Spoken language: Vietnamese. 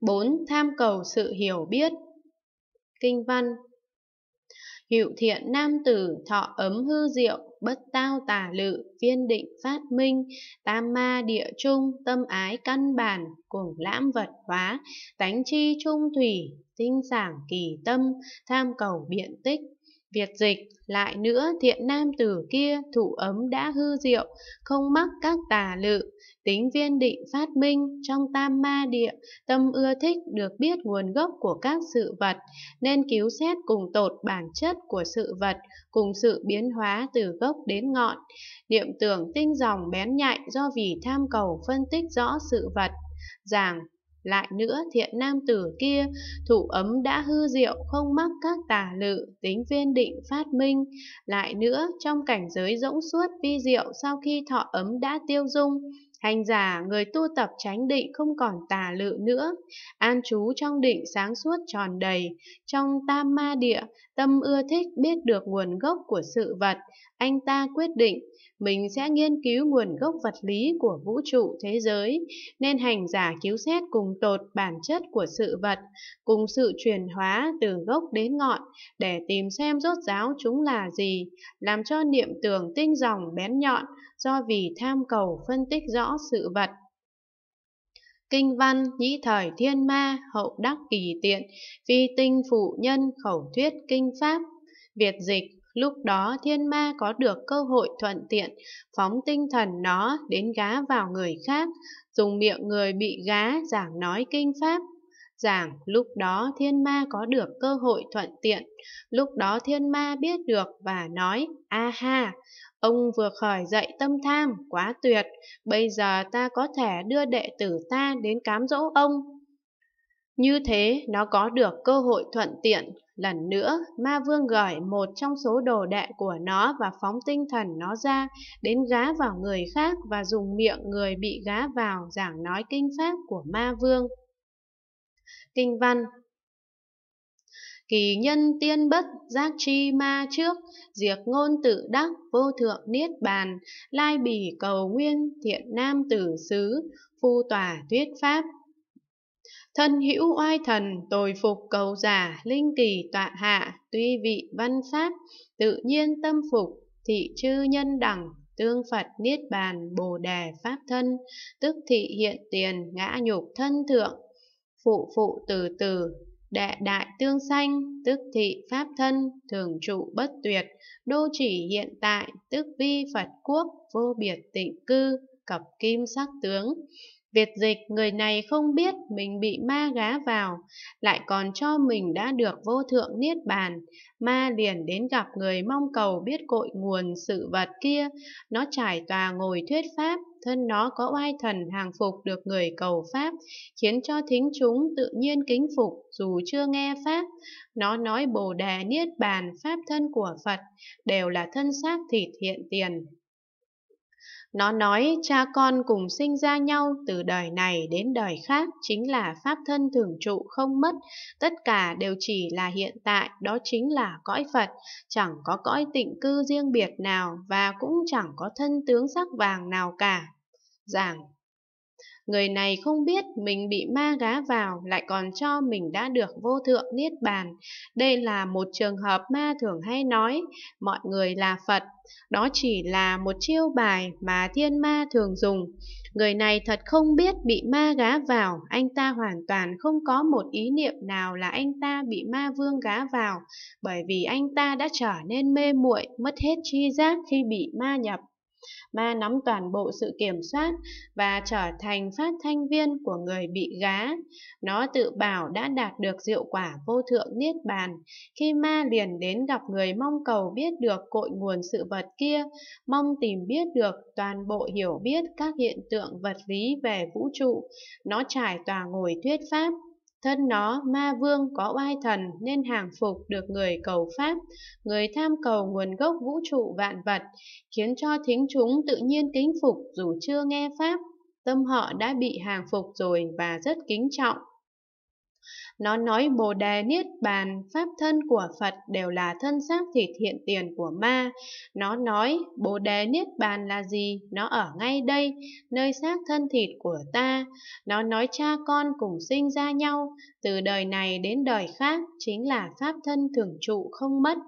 4. Tham cầu sự hiểu biết Kinh văn Hiệu thiện nam tử thọ ấm hư diệu, bất tao tà lự, viên định phát minh, tam ma địa trung, tâm ái căn bản, cùng lãm vật hóa, tánh chi trung thủy, tinh giảng kỳ tâm, tham cầu biện tích, Việt dịch lại nữa thiện nam tử kia thủ ấm đã hư diệu, không mắc các tà lự, tính viên định phát minh trong tam ma địa, tâm ưa thích được biết nguồn gốc của các sự vật, nên cứu xét cùng tột bản chất của sự vật, cùng sự biến hóa từ gốc đến ngọn. Niệm tưởng tinh dòng bén nhạy do vì tham cầu phân tích rõ sự vật, giảng lại nữa thiện nam tử kia thủ ấm đã hư diệu không mắc các tà lự tính viên định phát minh lại nữa trong cảnh giới rỗng suốt vi diệu sau khi thọ ấm đã tiêu dung Hành giả, người tu tập tránh định không còn tà lự nữa, an trú trong định sáng suốt tròn đầy, trong tam ma địa, tâm ưa thích biết được nguồn gốc của sự vật, anh ta quyết định mình sẽ nghiên cứu nguồn gốc vật lý của vũ trụ thế giới, nên hành giả cứu xét cùng tột bản chất của sự vật, cùng sự chuyển hóa từ gốc đến ngọn, để tìm xem rốt ráo chúng là gì, làm cho niệm tưởng tinh dòng bén nhọn, do vì tham cầu phân tích rõ sự vật. Kinh văn nhĩ thời thiên ma hậu đắc kỳ tiện, phi tinh phụ nhân khẩu thuyết kinh pháp, Việt dịch Lúc đó thiên ma có được cơ hội thuận tiện, phóng tinh thần nó đến gá vào người khác, dùng miệng người bị gá giảng nói kinh pháp. Giảng lúc đó thiên ma có được cơ hội thuận tiện, lúc đó thiên ma biết được và nói a ha, Ông vừa khởi dậy tâm tham, quá tuyệt, bây giờ ta có thể đưa đệ tử ta đến cám dỗ ông. Như thế, nó có được cơ hội thuận tiện. Lần nữa, ma vương gởi một trong số đồ đệ của nó và phóng tinh thần nó ra, đến gá vào người khác và dùng miệng người bị gá vào giảng nói kinh pháp của ma vương. Kinh văn Kỳ nhân tiên bất giác chi ma trước, diệt ngôn tự đắc vô thượng niết bàn, lai bỉ cầu nguyên thiện nam tử xứ, phu tòa thuyết pháp. Thân hữu oai thần, tồi phục cầu giả, linh kỳ tọa hạ, tuy vị văn pháp, tự nhiên tâm phục, thị chư nhân đẳng, tương Phật Niết Bàn Bồ Đề Pháp Thân, tức thị hiện tiền ngã nhục thân thượng, phụ phụ từ từ đệ đại tương sanh, tức thị pháp thân, thường trụ bất tuyệt, đô chỉ hiện tại, tức vi Phật quốc, vô biệt tịnh cư, cập kim sắc tướng. Việt dịch người này không biết mình bị ma gá vào, lại còn cho mình đã được vô thượng niết bàn. Ma liền đến gặp người mong cầu biết cội nguồn sự vật kia, nó trải tòa ngồi thuyết pháp, thân nó có oai thần hàng phục được người cầu Pháp, khiến cho thính chúng tự nhiên kính phục dù chưa nghe Pháp. Nó nói Bồ Đề Niết Bàn Pháp thân của Phật đều là thân xác thịt hiện tiền, nó nói cha con cùng sinh ra nhau từ đời này đến đời khác chính là pháp thân thường trụ không mất, tất cả đều chỉ là hiện tại, đó chính là cõi Phật, chẳng có cõi tịnh cư riêng biệt nào và cũng chẳng có thân tướng sắc vàng nào cả. Giảng Người này không biết mình bị ma gá vào lại còn cho mình đã được vô thượng niết bàn. Đây là một trường hợp ma thường hay nói, mọi người là Phật. Đó chỉ là một chiêu bài mà thiên ma thường dùng. Người này thật không biết bị ma gá vào, anh ta hoàn toàn không có một ý niệm nào là anh ta bị ma vương gá vào, bởi vì anh ta đã trở nên mê muội, mất hết tri giác khi bị ma nhập. Ma nắm toàn bộ sự kiểm soát và trở thành phát thanh viên của người bị gá. Nó tự bảo đã đạt được diệu quả vô thượng niết bàn. Khi ma liền đến gặp người mong cầu biết được cội nguồn sự vật kia, mong tìm biết được toàn bộ hiểu biết các hiện tượng vật lý về vũ trụ, nó trải tòa ngồi thuyết pháp Thân nó ma vương có oai thần nên hàng phục được người cầu pháp, người tham cầu nguồn gốc vũ trụ vạn vật, khiến cho thính chúng tự nhiên kính phục dù chưa nghe pháp. Tâm họ đã bị hàng phục rồi và rất kính trọng. Nó nói Bồ Đề Niết Bàn, Pháp thân của Phật đều là thân xác thịt hiện tiền của ma. Nó nói Bồ Đề Niết Bàn là gì? Nó ở ngay đây, nơi xác thân thịt của ta. Nó nói cha con cùng sinh ra nhau, từ đời này đến đời khác chính là Pháp thân thường trụ không mất.